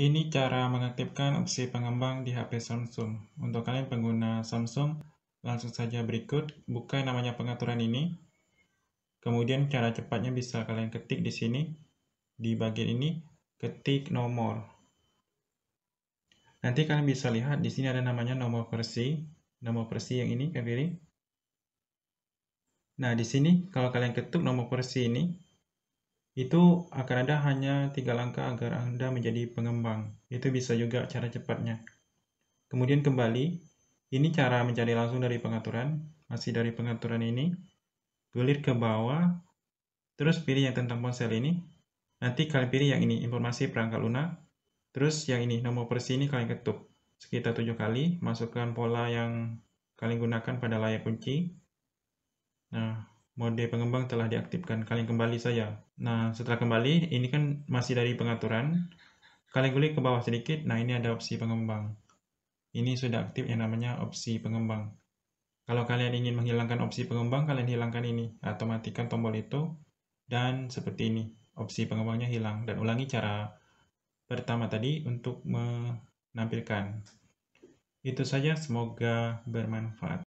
Ini cara mengaktifkan opsi pengembang di HP Samsung. Untuk kalian pengguna Samsung, langsung saja berikut, buka namanya pengaturan ini. Kemudian cara cepatnya bisa kalian ketik di sini, di bagian ini, ketik nomor. Nanti kalian bisa lihat di sini ada namanya nomor versi, nomor versi yang ini kalian pilih. Nah, di sini kalau kalian ketuk nomor versi ini, itu akan ada hanya tiga langkah agar Anda menjadi pengembang. Itu bisa juga cara cepatnya. Kemudian kembali, ini cara mencari langsung dari pengaturan. Masih dari pengaturan ini, gulir ke bawah, terus pilih yang tentang ponsel ini. Nanti kalian pilih yang ini, informasi perangkat lunak. Terus yang ini, nomor persi ini kalian ketuk sekitar tujuh kali. Masukkan pola yang kalian gunakan pada layar kunci mode pengembang telah diaktifkan. Kalian kembali saja. Nah, setelah kembali, ini kan masih dari pengaturan. Kalian klik ke bawah sedikit. Nah, ini ada opsi pengembang. Ini sudah aktif yang namanya opsi pengembang. Kalau kalian ingin menghilangkan opsi pengembang, kalian hilangkan ini. Atau matikan tombol itu. Dan seperti ini, opsi pengembangnya hilang. Dan ulangi cara pertama tadi untuk menampilkan. Itu saja, semoga bermanfaat.